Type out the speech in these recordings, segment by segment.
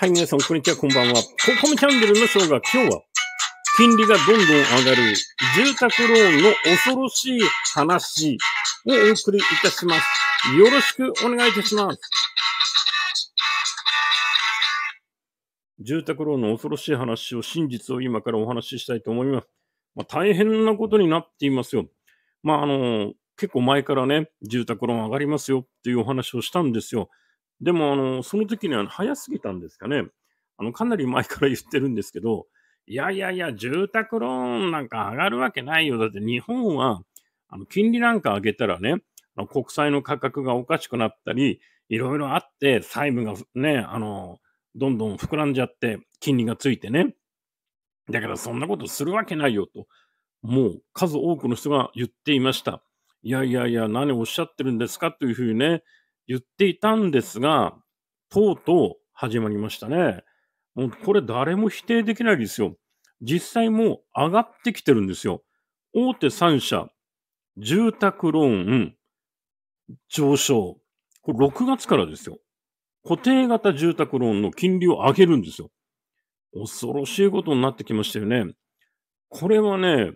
はい、皆さん、こんにちは、こんばんは。ココムチャンネルのショーが今日は、金利がどんどん上がる住宅ローンの恐ろしい話をお送りいたします。よろしくお願いいたします。住宅ローンの恐ろしい話を、真実を今からお話ししたいと思います。まあ、大変なことになっていますよ。まあ、あの、結構前からね、住宅ローン上がりますよっていうお話をしたんですよ。でも、あの、その時には早すぎたんですかね。あの、かなり前から言ってるんですけど、いやいやいや、住宅ローンなんか上がるわけないよ。だって日本は、あの、金利なんか上げたらね、国債の価格がおかしくなったり、いろいろあって、債務がね、あの、どんどん膨らんじゃって、金利がついてね。だからそんなことするわけないよと、もう数多くの人が言っていました。いやいやいや、何をおっしゃってるんですかというふうにね、言っていたんですが、とうとう始まりましたね。もうこれ誰も否定できないですよ。実際もう上がってきてるんですよ。大手3社、住宅ローン上昇。これ6月からですよ。固定型住宅ローンの金利を上げるんですよ。恐ろしいことになってきましたよね。これはね、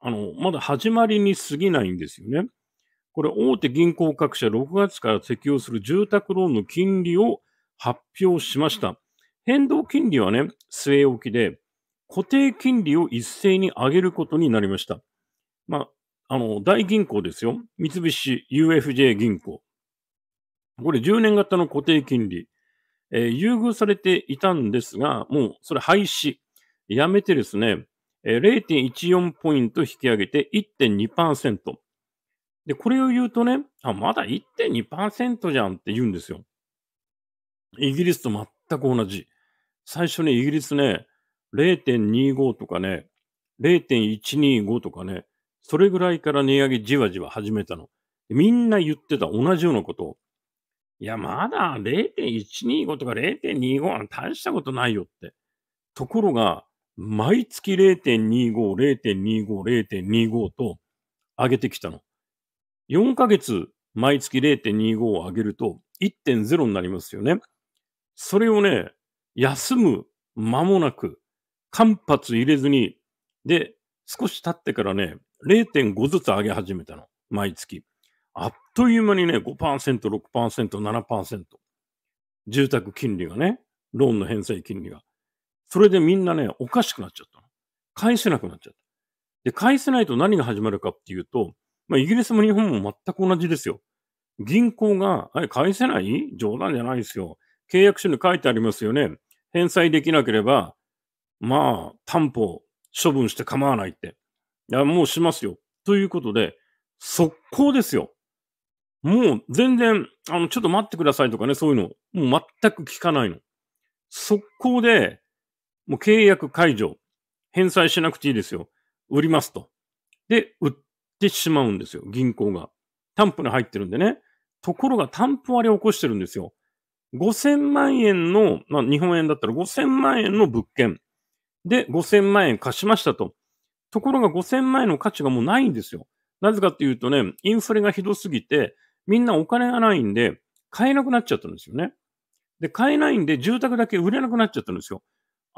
あの、まだ始まりに過ぎないんですよね。これ、大手銀行各社6月から適用する住宅ローンの金利を発表しました。変動金利はね、据え置きで、固定金利を一斉に上げることになりました。まあ、あの、大銀行ですよ。三菱 UFJ 銀行。これ10年型の固定金利。えー、優遇されていたんですが、もうそれ廃止。やめてですね、え0.14ポイント引き上げて1.2%。で、これを言うとね、あ、まだ1.2%じゃんって言うんですよ。イギリスと全く同じ。最初ね、イギリスね、0.25とかね、0.125とかね、それぐらいから値上げじわじわ始めたの。みんな言ってた同じようなことを。いや、まだ0.125とか0.25は大したことないよって。ところが、毎月0.25、0.25、0.25と上げてきたの。4ヶ月毎月0.25を上げると1.0になりますよね。それをね、休む間もなく、間髪入れずに、で、少し経ってからね、0.5ずつ上げ始めたの。毎月。あっという間にね、5%、6%、7%。住宅金利がね、ローンの返済金利が。それでみんなね、おかしくなっちゃったの。返せなくなっちゃった。で、返せないと何が始まるかっていうと、まあ、イギリスも日本も全く同じですよ。銀行が、あれ、返せない冗談じゃないですよ。契約書に書いてありますよね。返済できなければ、まあ、担保、処分して構わないって。いや、もうしますよ。ということで、速攻ですよ。もう全然、あの、ちょっと待ってくださいとかね、そういうの、もう全く聞かないの。速攻で、もう契約解除、返済しなくていいですよ。売りますと。で、売ってしまうんですよ、銀行が。担保に入ってるんでね。ところが担保割れ起こしてるんですよ。5000万円の、まあ、日本円だったら5000万円の物件で5000万円貸しましたと。ところが5000万円の価値がもうないんですよ。なぜかっていうとね、インフレがひどすぎて、みんなお金がないんで、買えなくなっちゃったんですよね。で、買えないんで、住宅だけ売れなくなっちゃったんですよ。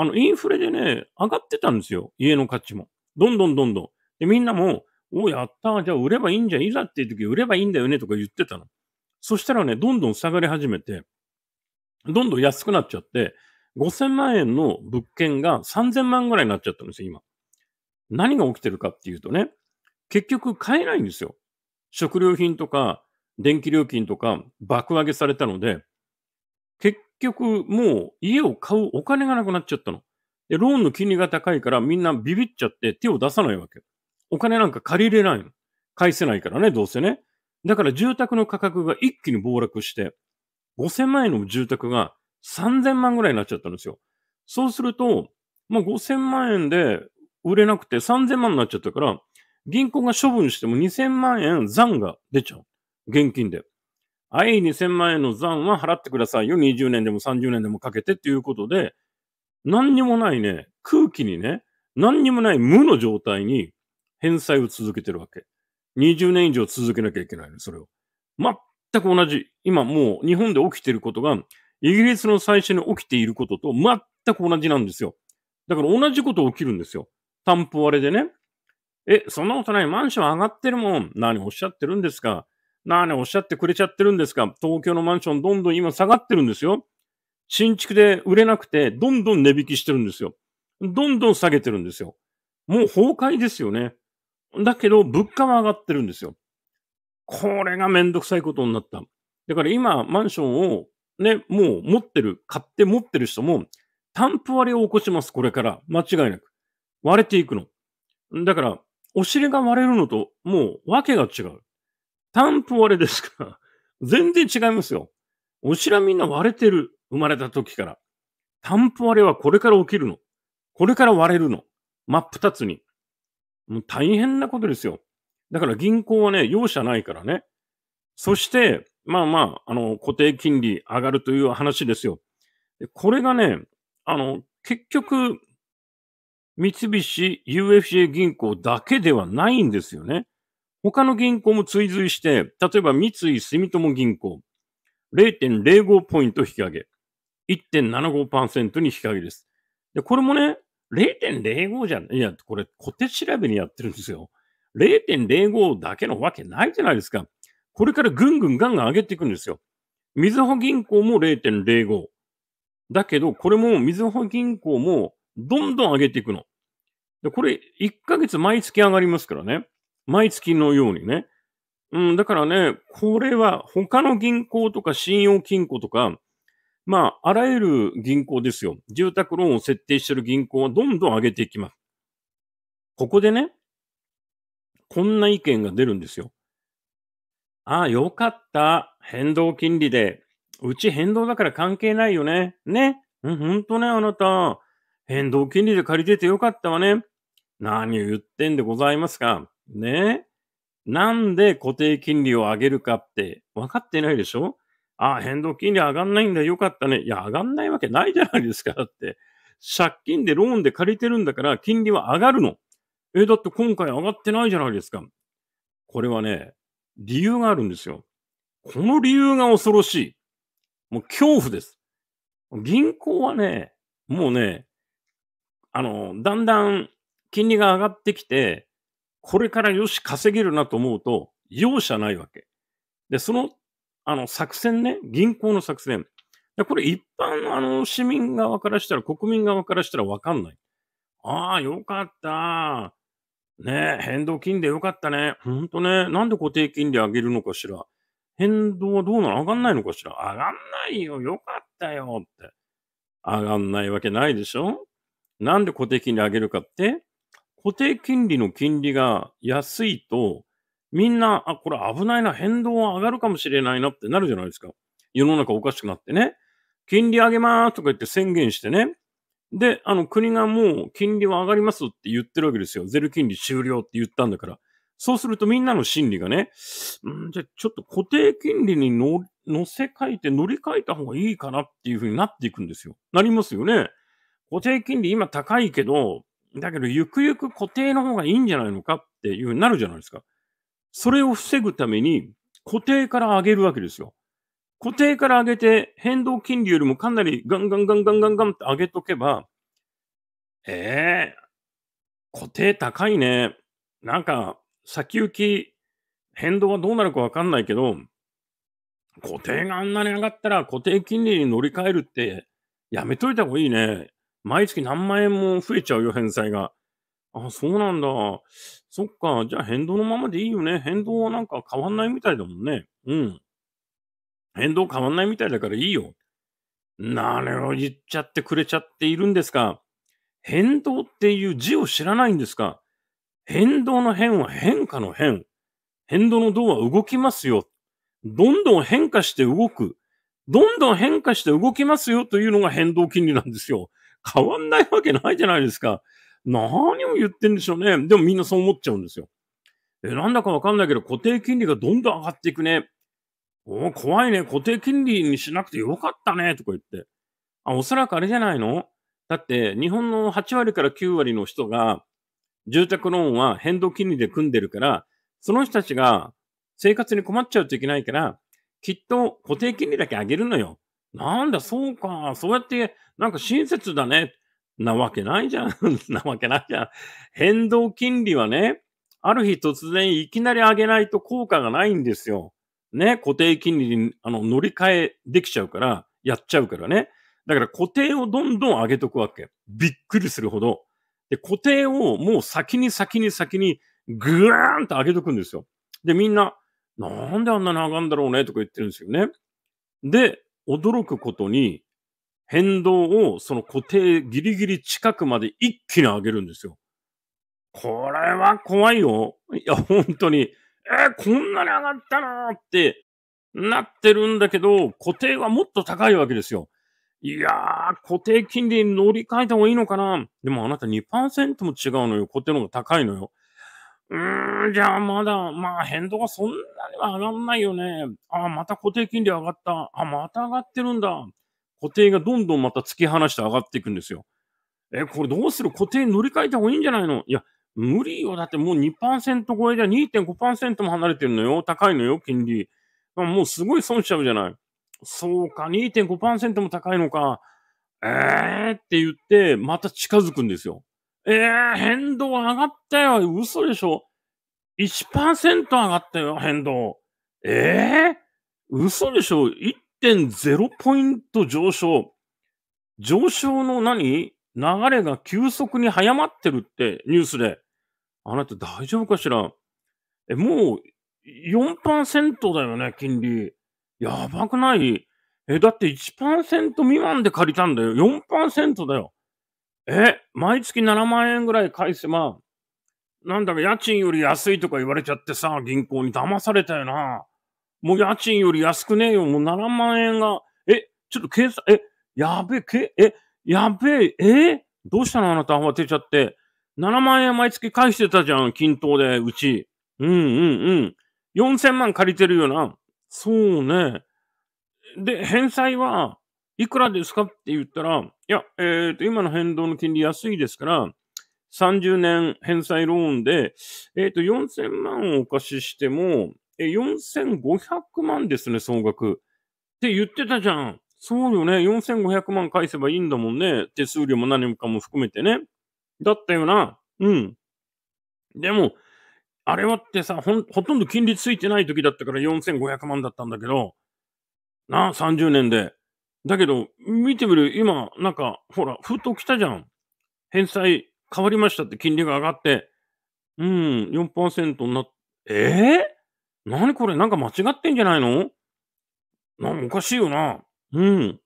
あの、インフレでね、上がってたんですよ。家の価値も。どんどんどんどん。で、みんなも、おやったじゃあ売ればいいんじゃん。いざっていう時売ればいいんだよねとか言ってたの。そしたらね、どんどん下がり始めて、どんどん安くなっちゃって、5000万円の物件が3000万ぐらいになっちゃったんですよ、今。何が起きてるかっていうとね、結局買えないんですよ。食料品とか、電気料金とか、爆上げされたので、結局もう家を買うお金がなくなっちゃったの。で、ローンの金利が高いからみんなビビっちゃって手を出さないわけ。お金なんか借りれないの。返せないからね、どうせね。だから住宅の価格が一気に暴落して、5000万円の住宅が3000万ぐらいになっちゃったんですよ。そうすると、まあ、5000万円で売れなくて3000万になっちゃったから、銀行が処分しても2000万円残が出ちゃう。現金で。愛い2000万円の残は払ってくださいよ。20年でも30年でもかけてっていうことで、何にもないね、空気にね、何にもない無の状態に返済を続けてるわけ。20年以上続けなきゃいけないの、それを。全く同じ。今もう日本で起きていることが、イギリスの最初に起きていることと全く同じなんですよ。だから同じこと起きるんですよ。担保割れでね。え、そんなことない。マンション上がってるもん。何おっしゃってるんですか。なあね、おっしゃってくれちゃってるんですか東京のマンションどんどん今下がってるんですよ。新築で売れなくて、どんどん値引きしてるんですよ。どんどん下げてるんですよ。もう崩壊ですよね。だけど、物価は上がってるんですよ。これがめんどくさいことになった。だから今、マンションをね、もう持ってる、買って持ってる人も、担保割れを起こします、これから。間違いなく。割れていくの。だから、お尻が割れるのと、もう、わけが違う。担保割れですから、全然違いますよ。おしらみんな割れてる。生まれた時から。担保割れはこれから起きるの。これから割れるの。真っ二つに。もう大変なことですよ。だから銀行はね、容赦ないからね。そして、まあまあ、あの、固定金利上がるという話ですよ。これがね、あの、結局、三菱 UFJ 銀行だけではないんですよね。他の銀行も追随して、例えば三井住友銀行、0.05ポイント引き上げ、1.75%に引き上げです。で、これもね、0.05じゃん。いや、これ、小手調べにやってるんですよ。0.05だけのわけないじゃないですか。これからぐんぐんガンガン上げていくんですよ。みずほ銀行も0.05。だけど、これもみずほ銀行もどんどん上げていくの。で、これ、1ヶ月毎月上がりますからね。毎月のようにね。うん、だからね、これは他の銀行とか信用金庫とか、まあ、あらゆる銀行ですよ。住宅ローンを設定している銀行はどんどん上げていきます。ここでね、こんな意見が出るんですよ。ああ、よかった。変動金利で。うち変動だから関係ないよね。ね。うん、ほんとね、あなた。変動金利で借りててよかったわね。何を言ってんでございますか。ねなんで固定金利を上げるかって分かってないでしょあ、変動金利上がんないんだ。よかったね。いや、上がんないわけないじゃないですか。だって。借金でローンで借りてるんだから、金利は上がるの。え、だって今回上がってないじゃないですか。これはね、理由があるんですよ。この理由が恐ろしい。もう恐怖です。銀行はね、もうね、あの、だんだん金利が上がってきて、これからよし稼げるなと思うと、容赦ないわけ。で、その、あの、作戦ね、銀行の作戦。でこれ一般のあの、市民側からしたら、国民側からしたらわかんない。ああ、よかった。ねえ、変動金利よかったね。ほんとね、なんで固定金利上げるのかしら。変動はどうなの上がんないのかしら上がんないよ。よかったよ。って。上がんないわけないでしょなんで固定金利上げるかって固定金利の金利が安いと、みんな、あ、これ危ないな、変動は上がるかもしれないなってなるじゃないですか。世の中おかしくなってね。金利上げますとか言って宣言してね。で、あの、国がもう金利は上がりますって言ってるわけですよ。ゼル金利終了って言ったんだから。そうするとみんなの心理がね、んじゃちょっと固定金利に乗せ替えて乗り換えた方がいいかなっていうふうになっていくんですよ。なりますよね。固定金利今高いけど、だけど、ゆくゆく固定の方がいいんじゃないのかっていうふうになるじゃないですか。それを防ぐために、固定から上げるわけですよ。固定から上げて、変動金利よりもかなりガンガンガンガンガンガンって上げとけば、えぇ、ー、固定高いね。なんか、先行き、変動はどうなるかわかんないけど、固定があんなに上がったら固定金利に乗り換えるってやめといた方がいいね。毎月何万円も増えちゃうよ、返済が。あ、そうなんだ。そっか。じゃあ変動のままでいいよね。変動はなんか変わんないみたいだもんね。うん。変動変わんないみたいだからいいよ。なれを言っちゃってくれちゃっているんですか。変動っていう字を知らないんですか。変動の変は変化の変。変動の動は動きますよ。どんどん変化して動く。どんどん変化して動きますよというのが変動金利なんですよ。変わんないわけないじゃないですか。何を言ってんでしょうね。でもみんなそう思っちゃうんですよ。え、なんだかわかんないけど、固定金利がどんどん上がっていくね。お怖いね。固定金利にしなくてよかったね。とか言って。あ、おそらくあれじゃないのだって、日本の8割から9割の人が、住宅ローンは変動金利で組んでるから、その人たちが生活に困っちゃうといけないから、きっと固定金利だけ上げるのよ。なんだ、そうか。そうやって、なんか親切だね。なわけないじゃん。なわけないじゃん。変動金利はね、ある日突然いきなり上げないと効果がないんですよ。ね、固定金利にあの乗り換えできちゃうから、やっちゃうからね。だから固定をどんどん上げとくわけ。びっくりするほど。で、固定をもう先に先に先にぐーんと上げとくんですよ。で、みんな、なんであんなに上がんだろうねとか言ってるんですよね。で、驚くことに、変動をその固定ギリギリ近くまで一気に上げるんですよ。これは怖いよ。いや、本当に。えー、こんなに上がったなーってなってるんだけど、固定はもっと高いわけですよ。いやー、固定金利に乗り換えた方がいいのかなでもあなた2%も違うのよ。固定の方が高いのよ。うーん、じゃあまだ、まあ変動がそんなには上がんないよね。ああ、また固定金利上がった。あまた上がってるんだ。固定がどんどんまた突き放して上がっていくんですよ。え、これどうする固定乗り換えた方がいいんじゃないのいや、無理よ。だってもう2%超えで2.5%も離れてるのよ。高いのよ、金利。もうすごい損しちゃうじゃない。そうか、2.5%も高いのか。えーって言って、また近づくんですよ。えー、変動上がったよ。嘘でしょ。1%上がったよ、変動。ええー、嘘でしょ。1.0ポイント上昇。上昇の何流れが急速に早まってるってニュースで。あなた大丈夫かしらえ、もう4%だよね、金利。やばくないえ、だって1%未満で借りたんだよ。4%だよ。え、毎月7万円ぐらい返せば、なんだか家賃より安いとか言われちゃってさ、銀行に騙されたよな。もう家賃より安くねえよ。もう7万円が、え、ちょっと計算、え、やべえ、け、え、やべえ、えどうしたのあなた慌てちゃって。7万円毎月返してたじゃん、均等で、うち。うんうんうん。4000万借りてるよな。そうね。で、返済は、いくらですかって言ったら、いや、えっ、ー、と、今の変動の金利安いですから、30年返済ローンで、えっ、ー、と、4000万をお貸ししても、え、4500万ですね、総額。って言ってたじゃん。そうよね。4500万返せばいいんだもんね。手数料も何もかも含めてね。だったよな。うん。でも、あれはってさ、ほほとんど金利ついてない時だったから4500万だったんだけど、な30年で。だけど、見てみる、今、なんか、ほら、封筒来たじゃん。返済変わりましたって金利が上がって、うん、4%になっ、えぇ、ー、何これなんか間違ってんじゃないのなんおかしいよな。うん。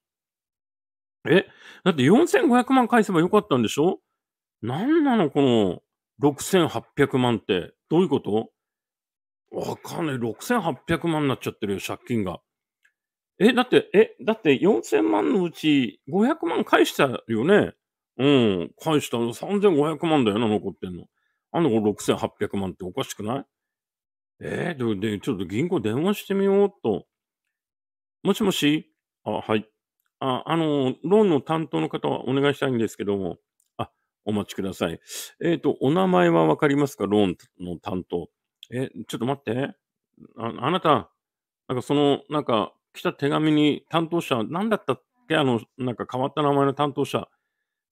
え、だって4500万返せばよかったんでしょなんなのこの6800万って。どういうことわかんない。6800万になっちゃってるよ、借金が。え、だって、え、だって4000万のうち500万返したよね。うん、返した。の3500万だよな、残ってんの。あの、6800万っておかしくないえー、で、で、ちょっと銀行電話してみようと。もしもしあ、はい。あ、あの、ローンの担当の方はお願いしたいんですけども。あ、お待ちください。えっ、ー、と、お名前はわかりますかローンの担当。え、ちょっと待って。ああなた、なんかその、なんか来た手紙に担当者、何だったっけあの、なんか変わった名前の担当者。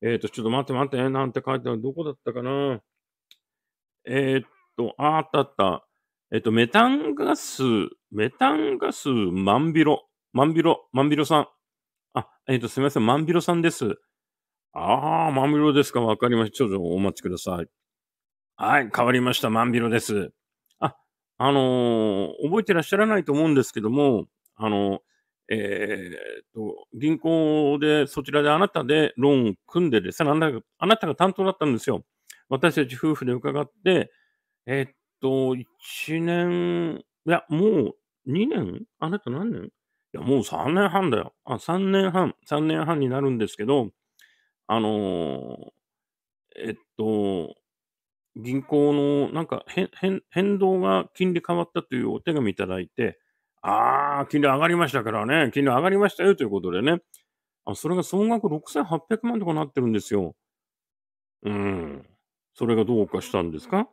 えっ、ー、と、ちょっと待って待って、なんて書いてある。どこだったかなえっ、と、ああったあった。えっ、と、メタンガス、メタンガスンビロ、ンビロ、ンビロさん。あ、えっ、と、すみません、ンビロさんです。ああ、ンビロですか。わかりました。ちょっとお待ちください。はい、変わりました。ンビロです。あ、あの覚えてらっしゃらないと思うんですけども、あの、えー、っと、銀行で、そちらであなたでローンを組んでですね、あなたが担当だったんですよ。私たち夫婦で伺って、えー、っと、1年、いや、もう2年あなた何年いや、もう3年半だよ。あ、3年半、3年半になるんですけど、あのー、えっと、銀行のなんか変動が金利変わったというお手紙いただいて、ああ、金利上がりましたからね、金利上がりましたよということでね、あそれが総額6800万とかなってるんですよ。うん。それがどうかしたんですか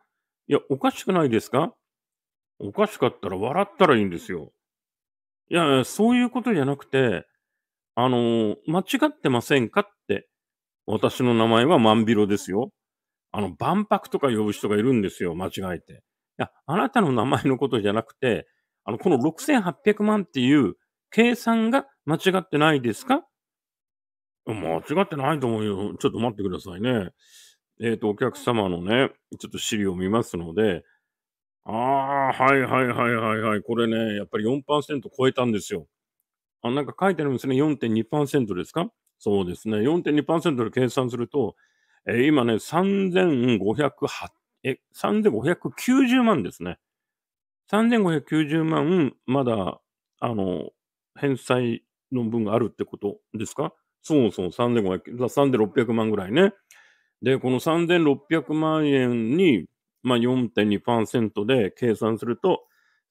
いや、おかしくないですかおかしかったら笑ったらいいんですよ。いや、そういうことじゃなくて、あのー、間違ってませんかって、私の名前は万広ですよ。あの、万博とか呼ぶ人がいるんですよ、間違えて。いや、あなたの名前のことじゃなくて、あの、この6800万っていう計算が間違ってないですか間違ってないと思うよ。ちょっと待ってくださいね。えっ、ー、と、お客様のね、ちょっと資料を見ますので、ああ、はいはいはいはいはい。これね、やっぱり4%超えたんですよ。あ、なんか書いてありますね。4.2%ですかそうですね。4.2%で計算すると、えー、今ね、3508、え、3590万ですね。3590万、まだ、あの、返済の分があるってことですかそうそう、3500、3600万ぐらいね。で、この3600万円に、まあ4.2%で計算すると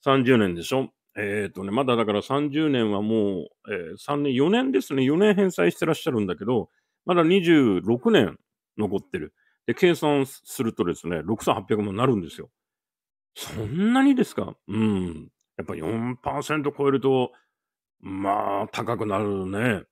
30年でしょえっ、ー、とね、まだだから30年はもう、えー、3年、4年ですね。4年返済してらっしゃるんだけど、まだ26年残ってる。で、計算するとですね、6800万になるんですよ。そんなにですかうん。やっぱ4%超えると、まあ、高くなるね。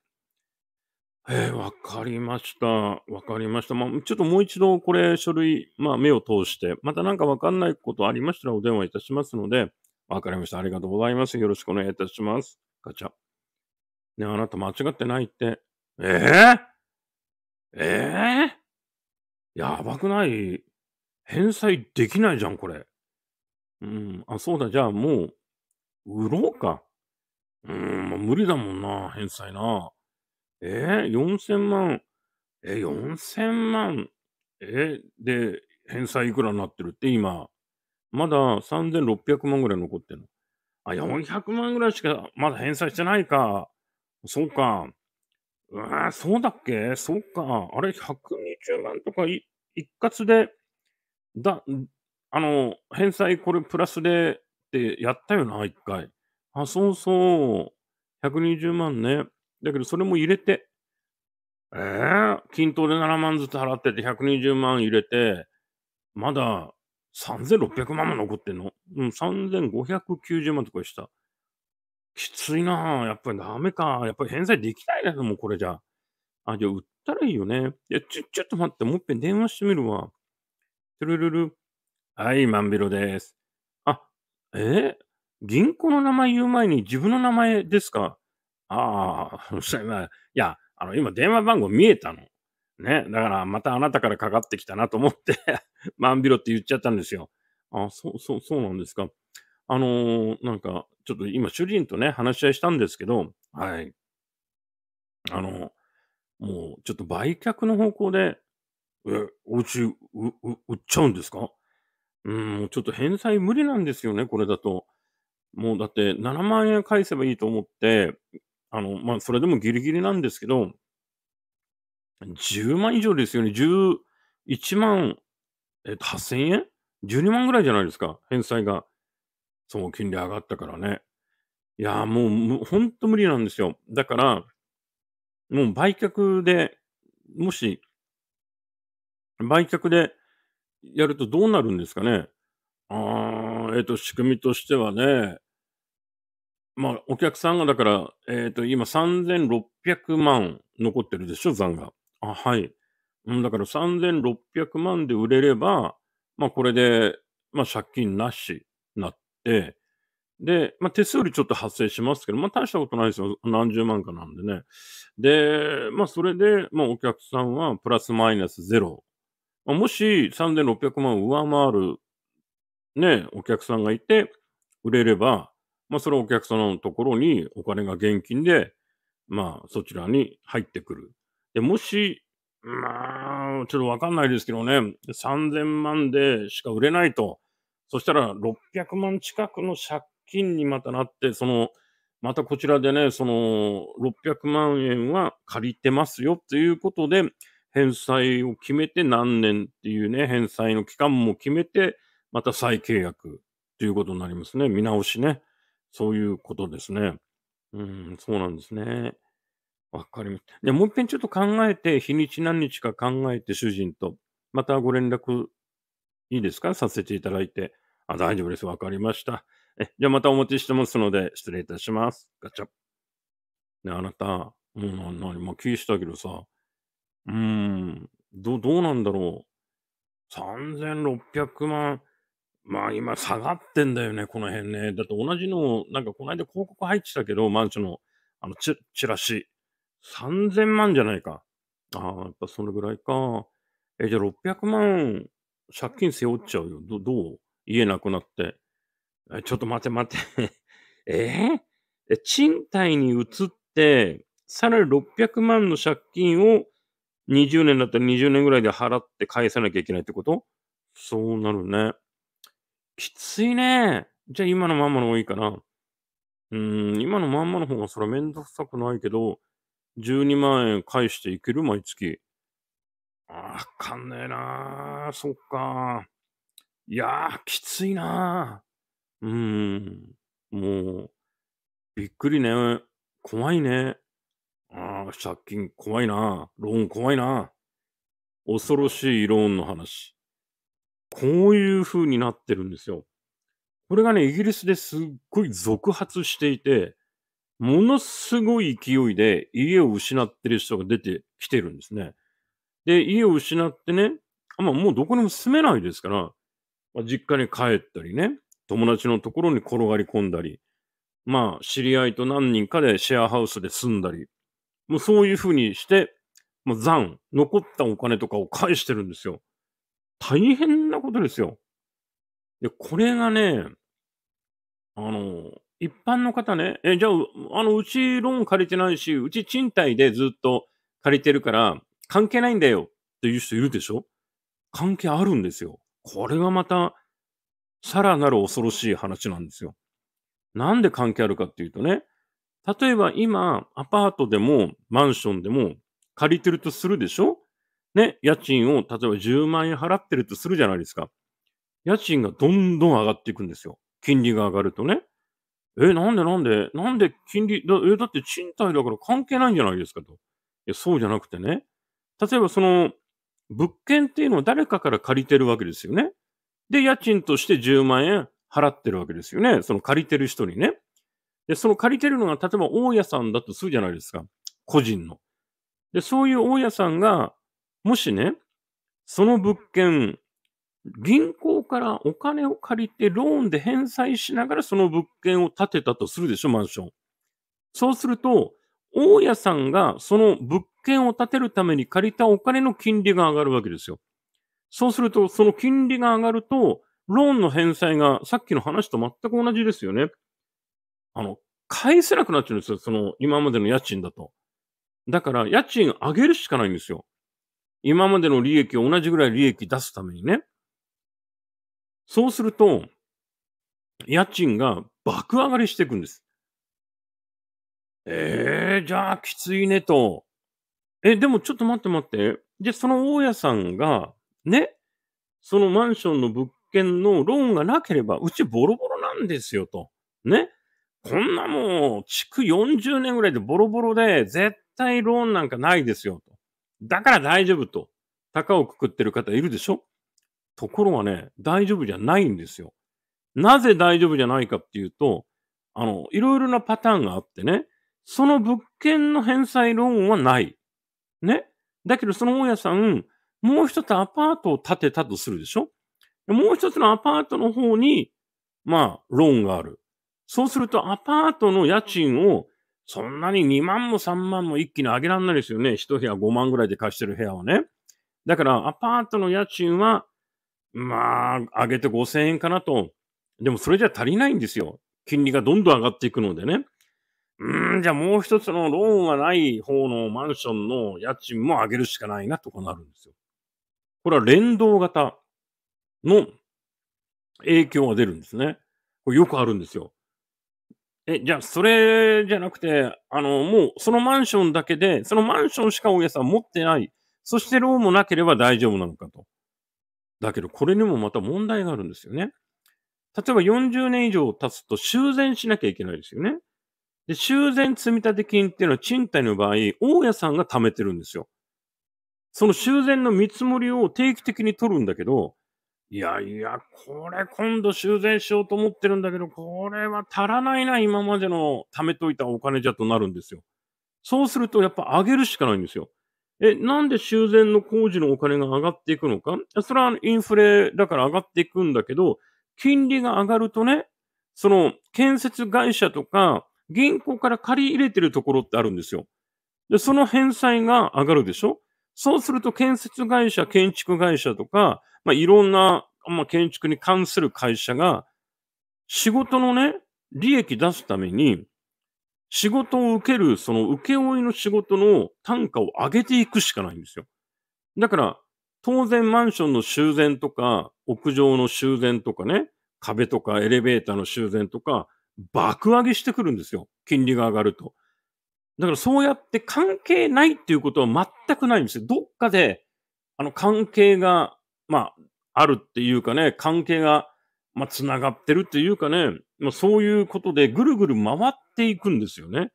えー、わかりました。わかりました。まあ、ちょっともう一度これ書類、まあ、目を通して、またなんかわかんないことありましたらお電話いたしますので、わかりました。ありがとうございます。よろしくお願いいたします。ガチャ。ね、あなた間違ってないって。えー、えー、やばくない返済できないじゃん、これ。うん。あ、そうだ。じゃあもう、売ろうか。うん、まあ、無理だもんな。返済な。えー、4000万。えー、4000万。えー、で、返済いくらになってるって今。まだ3600万ぐらい残ってるの。あ、400万ぐらいしかまだ返済してないか。そうか。うわそうだっけそうか。あれ、120万とか一括で、だ、あの、返済これプラスでってやったよな、一回。あ、そうそう。120万ね。だけど、それも入れて。えー、均等で7万ずつ払ってて、120万入れて、まだ3600万も残ってんのうん、3590万とかした。きついなぁ。やっぱりダメか。やっぱり返済できないだろ、もうこれじゃ。あ、じゃあ売ったらいいよね。いや、ちょ、ちょっと待って、もう一遍電話してみるわ。てるるる。はい、万んベロです。あ、えー銀行の名前言う前に自分の名前ですかああ、ま あ、いや、あの、今電話番号見えたの。ね。だからまたあなたからかかってきたなと思って万んベロって言っちゃったんですよ。あそう、そう、そうなんですか。あのー、なんか、ちょっと今主人とね、話し合いしたんですけど、はい。あのもうちょっと売却の方向で、え、お家う、う、売っちゃうんですかうん、もうちょっと返済無理なんですよね、これだと。もうだって7万円返せばいいと思って、あの、まあ、それでもギリギリなんですけど、10万以上ですよね。11万、えっと、8000円 ?12 万ぐらいじゃないですか、返済が。そう、金利上がったからね。いやもう、ほんと無理なんですよ。だから、もう売却で、もし、売却で、やるとどうなるんですかね。あえっ、ー、と、仕組みとしてはね、まあ、お客さんがだから、えっ、ー、と、今3600万残ってるでしょ、残が。あ、はい。うん、だから3600万で売れれば、まあ、これで、まあ、借金なしなって、で、まあ、手数料ちょっと発生しますけど、まあ、大したことないですよ。何十万かなんでね。で、まあ、それで、まあ、お客さんはプラスマイナスゼロもし3600万を上回るね、お客さんがいて、売れれば、まあ、それはお客さんのところにお金が現金で、まあ、そちらに入ってくる。で、もし、まあ、ちょっとわかんないですけどね、3000万でしか売れないと、そしたら600万近くの借金にまたなって、その、またこちらでね、その、600万円は借りてますよっていうことで、返済を決めて何年っていうね、返済の期間も決めて、また再契約ということになりますね。見直しね。そういうことですね。うん、そうなんですね。わかりました。で、もう一遍ちょっと考えて、日にち何日か考えて主人と、またご連絡いいですかさせていただいて。あ、大丈夫です。わかりました。え、じゃあまたお持ちしてますので、失礼いたします。ガチャ。ね、あなた、うん、なに、まあ、したけどさ、うん、ど、どうなんだろう。3600万。まあ今下がってんだよね、この辺ね。だって同じの、なんかこの間広告入ってたけど、マンションの、あのチ、チラシ。3000万じゃないか。ああ、やっぱそれぐらいか。え、じゃあ600万借金背負っちゃうよ。ど、どう家なくなって。え、ちょっと待て待て えー。え賃貸に移って、さらに600万の借金を20年だったら20年ぐらいで払って返さなきゃいけないってことそうなるね。きついね。じゃあ今のまんまの方がいいかな。うん、今のまんまの方がそれめんどくさくないけど、12万円返していける毎月。あかんねえなそっか。いやー、きついなうん、もう、びっくりね。怖いね。ああ、借金怖いな。ローン怖いな。恐ろしいローンの話。こういう風になってるんですよ。これがね、イギリスですっごい続発していて、ものすごい勢いで家を失ってる人が出てきてるんですね。で、家を失ってね、あまあもうどこにも住めないですから、まあ、実家に帰ったりね、友達のところに転がり込んだり、まあ知り合いと何人かでシェアハウスで住んだり、もうそういうふうにして、もう残、残ったお金とかを返してるんですよ。大変なことですよ。で、これがね、あの、一般の方ね、え、じゃあ、あの、うちローン借りてないし、うち賃貸でずっと借りてるから、関係ないんだよっていう人いるでしょ関係あるんですよ。これがまた、さらなる恐ろしい話なんですよ。なんで関係あるかっていうとね、例えば今、アパートでもマンションでも借りてるとするでしょね、家賃を例えば10万円払ってるとするじゃないですか。家賃がどんどん上がっていくんですよ。金利が上がるとね。え、なんでなんでなんで金利だ、え、だって賃貸だから関係ないんじゃないですかと。いや、そうじゃなくてね。例えばその、物件っていうのは誰かから借りてるわけですよね。で、家賃として10万円払ってるわけですよね。その借りてる人にね。で、その借りてるのが、例えば大家さんだとするじゃないですか。個人の。で、そういう大家さんが、もしね、その物件、銀行からお金を借りてローンで返済しながらその物件を建てたとするでしょ、マンション。そうすると、大家さんがその物件を建てるために借りたお金の金利が上がるわけですよ。そうすると、その金利が上がると、ローンの返済がさっきの話と全く同じですよね。あの、返せなくなっちゃうんですよ。その、今までの家賃だと。だから、家賃上げるしかないんですよ。今までの利益を同じぐらい利益出すためにね。そうすると、家賃が爆上がりしていくんです。ええー、じゃあきついねと。え、でもちょっと待って待って。で、その大家さんが、ね、そのマンションの物件のローンがなければ、うちボロボロなんですよと。ね。こんなもう、築40年ぐらいでボロボロで、絶対ローンなんかないですよ、と。だから大丈夫と。高をくくってる方いるでしょところがね、大丈夫じゃないんですよ。なぜ大丈夫じゃないかっていうと、あの、いろいろなパターンがあってね、その物件の返済ローンはない。ね。だけどその大家さん、もう一つアパートを建てたとするでしょもう一つのアパートの方に、まあ、ローンがある。そうすると、アパートの家賃を、そんなに2万も3万も一気に上げられないですよね。1部屋5万ぐらいで貸してる部屋をね。だから、アパートの家賃は、まあ、上げて5000円かなと。でも、それじゃ足りないんですよ。金利がどんどん上がっていくのでね。うん、じゃあもう一つのローンがない方のマンションの家賃も上げるしかないなとかなるんですよ。これは連動型の影響が出るんですね。これよくあるんですよ。え、じゃあ、それじゃなくて、あの、もう、そのマンションだけで、そのマンションしか大家さん持ってない。そして、ローンもなければ大丈夫なのかと。だけど、これにもまた問題があるんですよね。例えば、40年以上経つと修繕しなきゃいけないですよね。で、修繕積立金っていうのは賃貸の場合、大家さんが貯めてるんですよ。その修繕の見積もりを定期的に取るんだけど、いやいや、これ今度修繕しようと思ってるんだけど、これは足らないな、今までの貯めといたお金じゃとなるんですよ。そうするとやっぱ上げるしかないんですよ。え、なんで修繕の工事のお金が上がっていくのかそれはインフレだから上がっていくんだけど、金利が上がるとね、その建設会社とか銀行から借り入れてるところってあるんですよ。で、その返済が上がるでしょそうすると建設会社、建築会社とか、まあ、いろんな、まあ、建築に関する会社が、仕事のね、利益出すために、仕事を受ける、その請負の仕事の単価を上げていくしかないんですよ。だから、当然マンションの修繕とか、屋上の修繕とかね、壁とかエレベーターの修繕とか、爆上げしてくるんですよ。金利が上がると。だからそうやって関係ないっていうことは全くないんですよ。どっかで、あの関係がまあ、あるっていうかね、関係が、まあ、繋がってるっていうかね、まあ、そういうことでぐるぐる回っていくんですよね。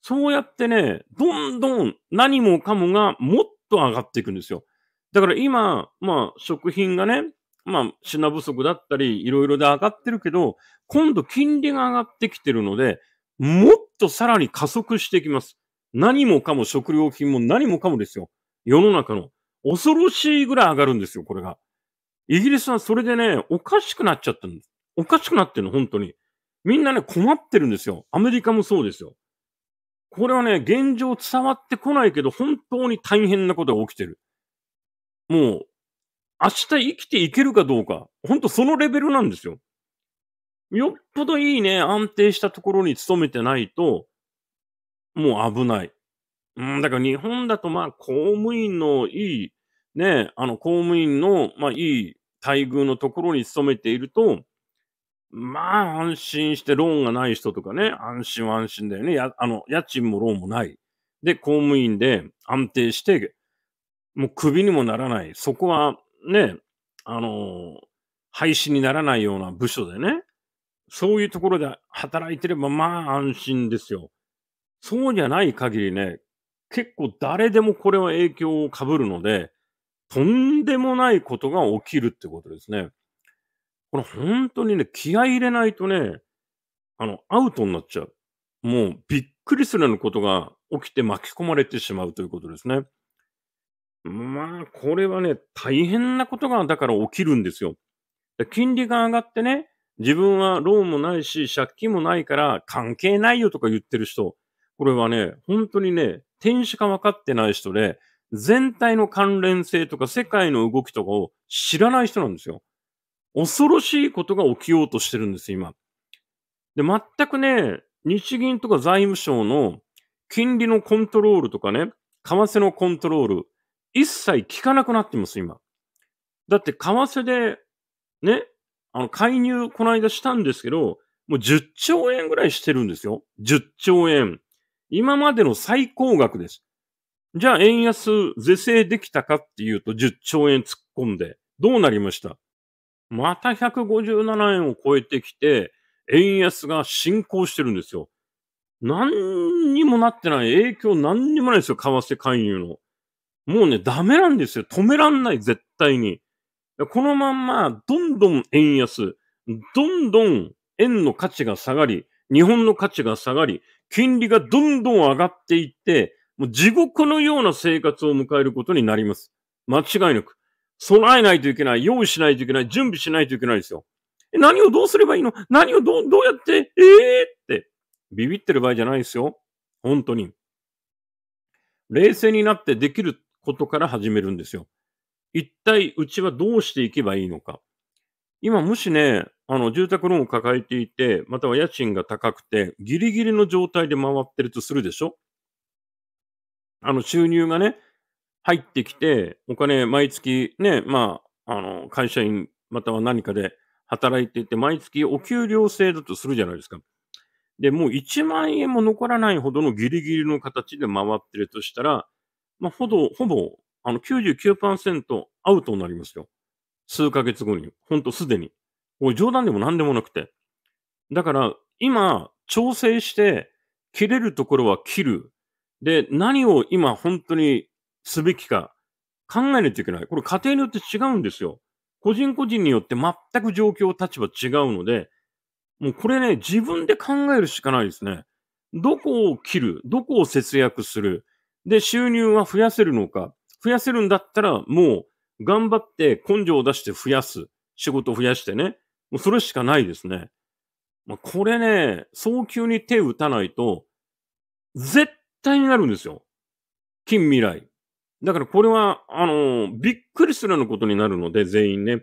そうやってね、どんどん何もかもがもっと上がっていくんですよ。だから今、まあ、食品がね、まあ、品不足だったり、いろいろで上がってるけど、今度金利が上がってきてるので、もっとさらに加速していきます。何もかも食料品も何もかもですよ。世の中の。恐ろしいぐらい上がるんですよ、これが。イギリスはそれでね、おかしくなっちゃったんです。おかしくなってるの、本当に。みんなね、困ってるんですよ。アメリカもそうですよ。これはね、現状伝わってこないけど、本当に大変なことが起きてる。もう、明日生きていけるかどうか、本当そのレベルなんですよ。よっぽどいいね、安定したところに勤めてないと、もう危ない。うん、だから日本だとまあ、公務員のいいね、あの、公務員の、まあ、いい待遇のところに勤めていると、まあ、安心してローンがない人とかね、安心は安心だよね。や、あの、家賃もローンもない。で、公務員で安定して、もうクビにもならない。そこは、ね、あの、廃止にならないような部署でね、そういうところで働いてれば、まあ安心ですよ。そうじゃない限りね、結構誰でもこれは影響を被るので、とんでもないことが起きるってことですね。これ本当にね、気合入れないとね、あの、アウトになっちゃう。もうびっくりするようなことが起きて巻き込まれてしまうということですね。まあ、これはね、大変なことがだから起きるんですよ。金利が上がってね、自分はローンもないし、借金もないから関係ないよとか言ってる人、これはね、本当にね、天使か分かってない人で、全体の関連性とか世界の動きとかを知らない人なんですよ。恐ろしいことが起きようとしてるんです、今。で、全くね、日銀とか財務省の金利のコントロールとかね、為替のコントロール、一切効かなくなってます、今。だって、為替で、ね、あの、介入、この間したんですけど、もう10兆円ぐらいしてるんですよ。10兆円。今までの最高額です。じゃあ円安是正できたかっていうと10兆円突っ込んで、どうなりましたまた157円を超えてきて、円安が進行してるんですよ。何にもなってない。影響何にもないですよ。為替介入の。もうね、ダメなんですよ。止めらんない、絶対に。このまんま、どんどん円安、どんどん円の価値が下がり、日本の価値が下がり、金利がどんどん上がっていって、もう地獄のような生活を迎えることになります。間違いなく。備えないといけない。用意しないといけない。準備しないといけないですよ。何をどうすればいいの何をどう、どうやってええー、って。ビビってる場合じゃないですよ。本当に。冷静になってできることから始めるんですよ。一体うちはどうしていけばいいのか。今もしね、あの、住宅ローンを抱えていて、または家賃が高くて、ギリギリの状態で回ってるとするでしょあの、収入がね、入ってきて、お金、毎月ね、まあ、あの、会社員、または何かで働いていて、毎月お給料制だとするじゃないですか。で、もう1万円も残らないほどのギリギリの形で回ってるとしたら、まあ、ほぼ、ほぼ、あの99%アウトになりますよ。数ヶ月後に。ほんとすでに。もう冗談でも何でもなくて。だから、今、調整して、切れるところは切る。で、何を今本当にすべきか考えないといけない。これ家庭によって違うんですよ。個人個人によって全く状況、立場違うので、もうこれね、自分で考えるしかないですね。どこを切るどこを節約するで、収入は増やせるのか増やせるんだったら、もう頑張って根性を出して増やす。仕事を増やしてね。もうそれしかないですね。まあ、これね、早急に手打たないと、絶対になるんですよ。近未来。だからこれは、あのー、びっくりするようなことになるので、全員ね、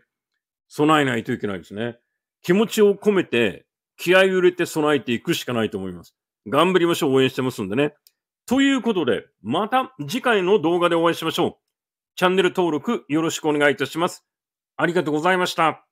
備えないといけないですね。気持ちを込めて、気合を入れて備えていくしかないと思います。頑張りましょう。応援してますんでね。ということで、また次回の動画でお会いしましょう。チャンネル登録よろしくお願いいたします。ありがとうございました。